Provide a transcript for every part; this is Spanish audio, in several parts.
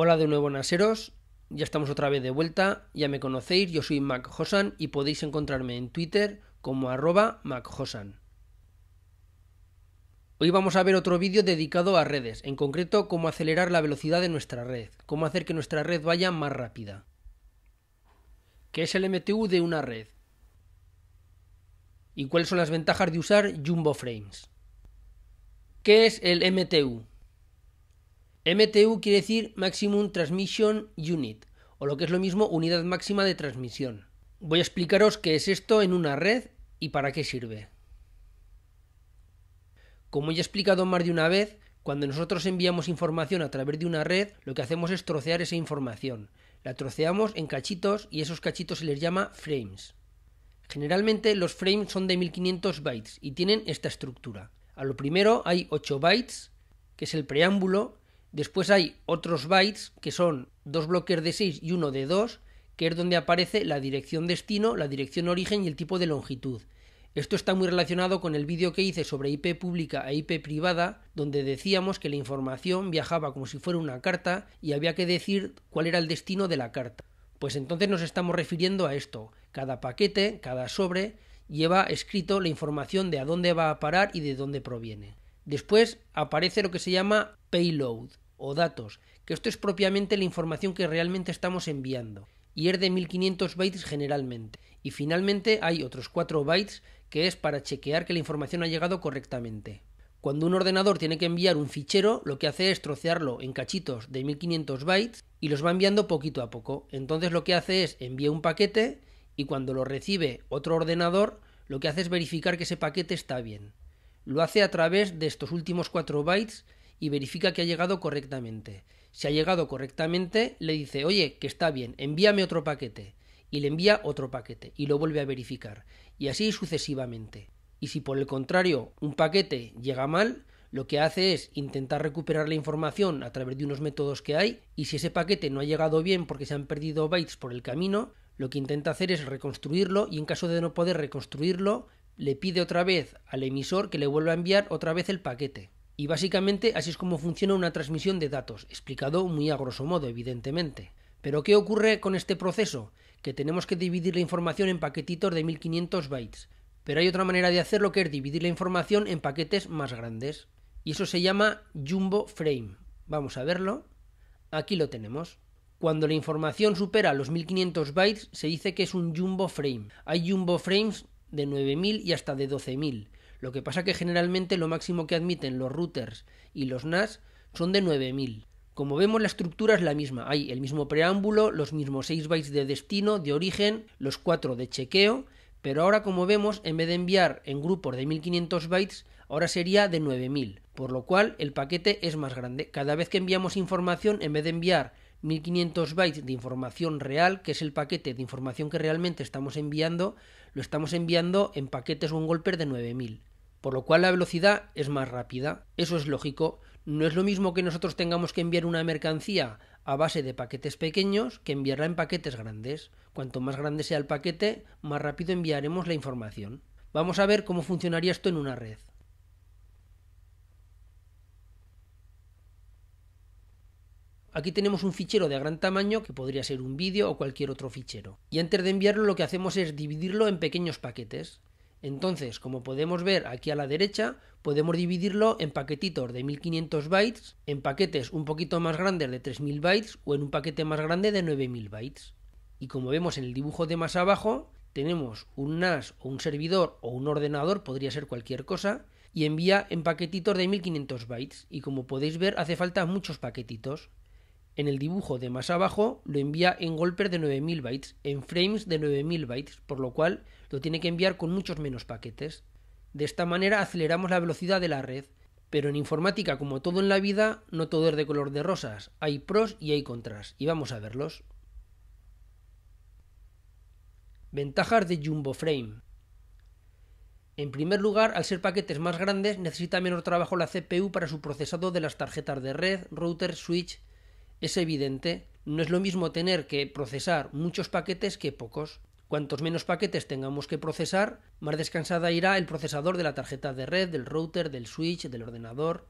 Hola de nuevo Naseros, ya estamos otra vez de vuelta, ya me conocéis, yo soy Mac Hosan y podéis encontrarme en Twitter como arroba MacHosan. Hoy vamos a ver otro vídeo dedicado a redes, en concreto cómo acelerar la velocidad de nuestra red, cómo hacer que nuestra red vaya más rápida. ¿Qué es el MTU de una red? ¿Y cuáles son las ventajas de usar Jumbo Frames? ¿Qué es el MTU? MTU quiere decir Maximum Transmission Unit, o lo que es lo mismo, unidad máxima de transmisión. Voy a explicaros qué es esto en una red y para qué sirve. Como ya he explicado más de una vez, cuando nosotros enviamos información a través de una red, lo que hacemos es trocear esa información. La troceamos en cachitos y esos cachitos se les llama frames. Generalmente los frames son de 1500 bytes y tienen esta estructura. A lo primero hay 8 bytes, que es el preámbulo, Después hay otros bytes que son dos bloques de 6 y uno de 2, que es donde aparece la dirección destino, la dirección origen y el tipo de longitud. Esto está muy relacionado con el vídeo que hice sobre IP pública e IP privada, donde decíamos que la información viajaba como si fuera una carta y había que decir cuál era el destino de la carta. Pues entonces nos estamos refiriendo a esto. Cada paquete, cada sobre, lleva escrito la información de a dónde va a parar y de dónde proviene. Después aparece lo que se llama payload o datos, que esto es propiamente la información que realmente estamos enviando, y es de 1500 bytes generalmente. Y finalmente hay otros 4 bytes que es para chequear que la información ha llegado correctamente. Cuando un ordenador tiene que enviar un fichero, lo que hace es trocearlo en cachitos de 1500 bytes y los va enviando poquito a poco. Entonces lo que hace es envía un paquete y cuando lo recibe otro ordenador, lo que hace es verificar que ese paquete está bien. Lo hace a través de estos últimos cuatro bytes y verifica que ha llegado correctamente. Si ha llegado correctamente, le dice, oye, que está bien, envíame otro paquete. Y le envía otro paquete y lo vuelve a verificar. Y así sucesivamente. Y si por el contrario un paquete llega mal, lo que hace es intentar recuperar la información a través de unos métodos que hay, y si ese paquete no ha llegado bien porque se han perdido bytes por el camino, lo que intenta hacer es reconstruirlo y en caso de no poder reconstruirlo, le pide otra vez al emisor que le vuelva a enviar otra vez el paquete. Y básicamente así es como funciona una transmisión de datos, explicado muy a grosso modo, evidentemente. Pero ¿qué ocurre con este proceso? Que tenemos que dividir la información en paquetitos de 1500 bytes. Pero hay otra manera de hacerlo que es dividir la información en paquetes más grandes. Y eso se llama Jumbo Frame. Vamos a verlo. Aquí lo tenemos. Cuando la información supera los 1500 bytes, se dice que es un jumbo frame. Hay jumbo frames de 9.000 y hasta de 12.000. Lo que pasa que generalmente lo máximo que admiten los routers y los NAS son de 9000. Como vemos la estructura es la misma, hay el mismo preámbulo, los mismos 6 bytes de destino, de origen, los 4 de chequeo, pero ahora como vemos en vez de enviar en grupos de 1500 bytes, ahora sería de 9000, por lo cual el paquete es más grande. Cada vez que enviamos información, en vez de enviar 1500 bytes de información real, que es el paquete de información que realmente estamos enviando, lo estamos enviando en paquetes o en golpes de 9000. Por lo cual la velocidad es más rápida. Eso es lógico. No es lo mismo que nosotros tengamos que enviar una mercancía a base de paquetes pequeños que enviarla en paquetes grandes. Cuanto más grande sea el paquete, más rápido enviaremos la información. Vamos a ver cómo funcionaría esto en una red. Aquí tenemos un fichero de gran tamaño que podría ser un vídeo o cualquier otro fichero. Y antes de enviarlo lo que hacemos es dividirlo en pequeños paquetes. Entonces, como podemos ver aquí a la derecha, podemos dividirlo en paquetitos de 1500 bytes, en paquetes un poquito más grandes de 3000 bytes o en un paquete más grande de 9000 bytes. Y como vemos en el dibujo de más abajo, tenemos un NAS o un servidor o un ordenador, podría ser cualquier cosa, y envía en paquetitos de 1500 bytes. Y como podéis ver, hace falta muchos paquetitos. En el dibujo de más abajo lo envía en golpes de 9000 bytes, en frames de 9000 bytes, por lo cual lo tiene que enviar con muchos menos paquetes. De esta manera aceleramos la velocidad de la red. Pero en informática, como todo en la vida, no todo es de color de rosas. Hay pros y hay contras, y vamos a verlos. Ventajas de Jumbo Frame. En primer lugar, al ser paquetes más grandes, necesita menos trabajo la CPU para su procesado de las tarjetas de red, router, switch, es evidente, no es lo mismo tener que procesar muchos paquetes que pocos. Cuantos menos paquetes tengamos que procesar, más descansada irá el procesador de la tarjeta de red, del router, del switch, del ordenador.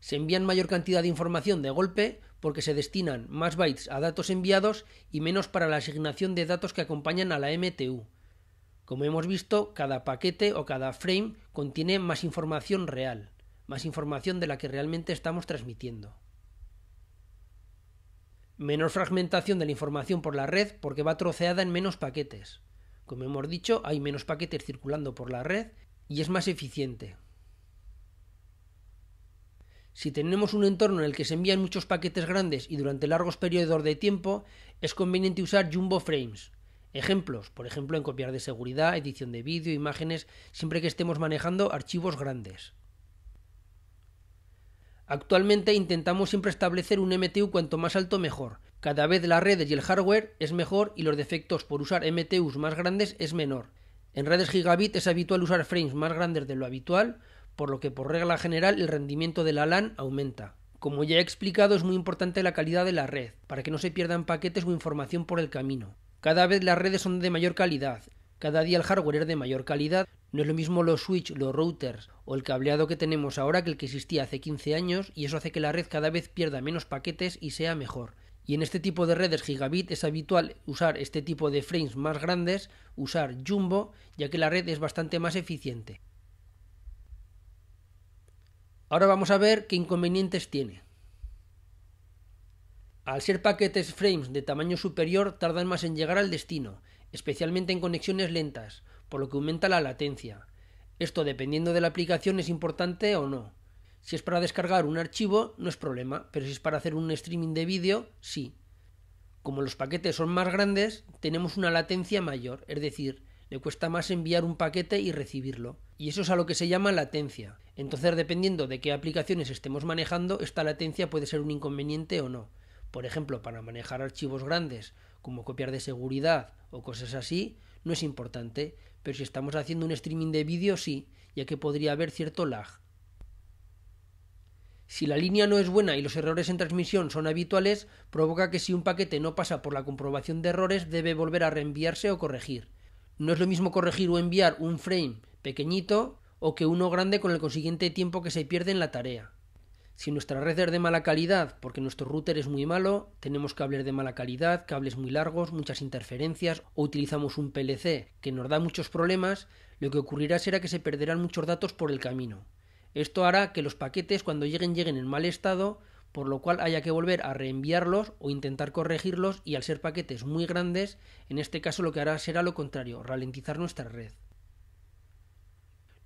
Se envían mayor cantidad de información de golpe porque se destinan más bytes a datos enviados y menos para la asignación de datos que acompañan a la MTU. Como hemos visto, cada paquete o cada frame contiene más información real más información de la que realmente estamos transmitiendo. Menor fragmentación de la información por la red porque va troceada en menos paquetes. Como hemos dicho, hay menos paquetes circulando por la red y es más eficiente. Si tenemos un entorno en el que se envían muchos paquetes grandes y durante largos periodos de tiempo, es conveniente usar jumbo frames. Ejemplos, por ejemplo, en copiar de seguridad, edición de vídeo, imágenes, siempre que estemos manejando archivos grandes. Actualmente intentamos siempre establecer un MTU cuanto más alto mejor. Cada vez las redes y el hardware es mejor y los defectos por usar MTUs más grandes es menor. En redes gigabit es habitual usar frames más grandes de lo habitual, por lo que por regla general el rendimiento de la LAN aumenta. Como ya he explicado, es muy importante la calidad de la red, para que no se pierdan paquetes o información por el camino. Cada vez las redes son de mayor calidad, cada día el hardware es de mayor calidad, no es lo mismo los switch, los routers o el cableado que tenemos ahora que el que existía hace 15 años y eso hace que la red cada vez pierda menos paquetes y sea mejor. Y en este tipo de redes gigabit es habitual usar este tipo de frames más grandes, usar jumbo, ya que la red es bastante más eficiente. Ahora vamos a ver qué inconvenientes tiene. Al ser paquetes frames de tamaño superior tardan más en llegar al destino, especialmente en conexiones lentas, por lo que aumenta la latencia. Esto dependiendo de la aplicación es importante o no. Si es para descargar un archivo, no es problema, pero si es para hacer un streaming de vídeo, sí. Como los paquetes son más grandes, tenemos una latencia mayor, es decir, le cuesta más enviar un paquete y recibirlo. Y eso es a lo que se llama latencia. Entonces, dependiendo de qué aplicaciones estemos manejando, esta latencia puede ser un inconveniente o no. Por ejemplo, para manejar archivos grandes, como copiar de seguridad o cosas así, no es importante, pero si estamos haciendo un streaming de vídeo, sí, ya que podría haber cierto lag. Si la línea no es buena y los errores en transmisión son habituales, provoca que si un paquete no pasa por la comprobación de errores, debe volver a reenviarse o corregir. No es lo mismo corregir o enviar un frame pequeñito o que uno grande con el consiguiente tiempo que se pierde en la tarea. Si nuestra red es de mala calidad, porque nuestro router es muy malo, tenemos cables de mala calidad, cables muy largos, muchas interferencias, o utilizamos un PLC que nos da muchos problemas, lo que ocurrirá será que se perderán muchos datos por el camino. Esto hará que los paquetes cuando lleguen lleguen en mal estado, por lo cual haya que volver a reenviarlos o intentar corregirlos y al ser paquetes muy grandes, en este caso lo que hará será lo contrario, ralentizar nuestra red.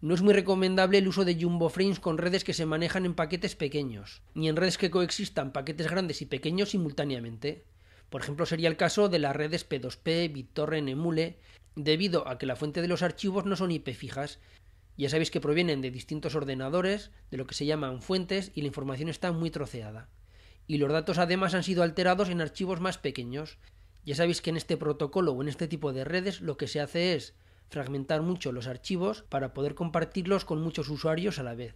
No es muy recomendable el uso de jumbo frames con redes que se manejan en paquetes pequeños, ni en redes que coexistan paquetes grandes y pequeños simultáneamente. Por ejemplo, sería el caso de las redes P2P, BitTorrent, Emule, debido a que la fuente de los archivos no son IP fijas. Ya sabéis que provienen de distintos ordenadores, de lo que se llaman fuentes, y la información está muy troceada. Y los datos además han sido alterados en archivos más pequeños. Ya sabéis que en este protocolo o en este tipo de redes lo que se hace es fragmentar mucho los archivos para poder compartirlos con muchos usuarios a la vez.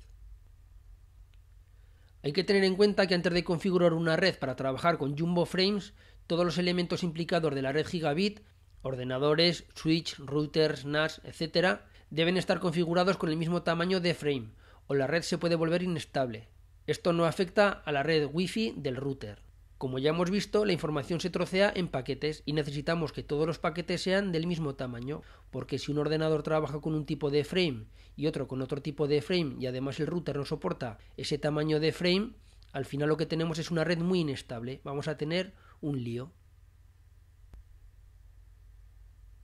Hay que tener en cuenta que antes de configurar una red para trabajar con Jumbo Frames, todos los elementos implicados de la red gigabit, ordenadores, switch, routers, NAS, etc., deben estar configurados con el mismo tamaño de frame, o la red se puede volver inestable. Esto no afecta a la red Wi-Fi del router. Como ya hemos visto, la información se trocea en paquetes y necesitamos que todos los paquetes sean del mismo tamaño, porque si un ordenador trabaja con un tipo de frame y otro con otro tipo de frame y además el router no soporta ese tamaño de frame, al final lo que tenemos es una red muy inestable, vamos a tener un lío.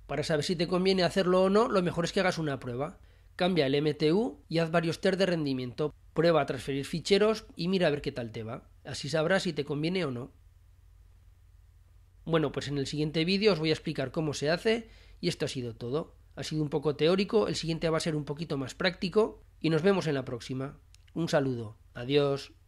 Para saber si te conviene hacerlo o no, lo mejor es que hagas una prueba. Cambia el MTU y haz varios test de rendimiento. Prueba a transferir ficheros y mira a ver qué tal te va. Así sabrás si te conviene o no. Bueno, pues en el siguiente vídeo os voy a explicar cómo se hace y esto ha sido todo. Ha sido un poco teórico, el siguiente va a ser un poquito más práctico y nos vemos en la próxima. Un saludo. Adiós.